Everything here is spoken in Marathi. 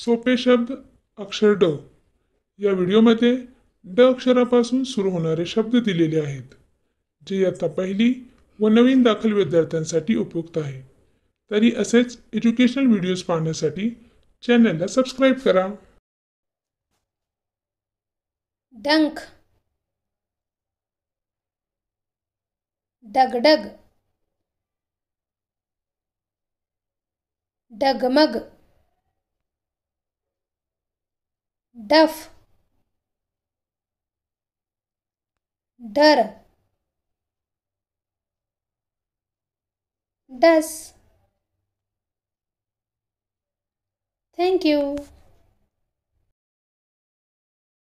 सोपे शब्द अक्षर ड या व्हिडिओमध्ये ड अक्षरापासून सुरू होणारे शब्द दिलेले आहेत जे आता पहिली व नवीन दाखल विद्यार्थ्यांसाठी उपयुक्त आहे तरी असेच एज्युकेशनल व्हिडिओज पाहण्यासाठी चॅनलला सबस्क्राईब करा डंख डगडग डगमग duff dar does thank you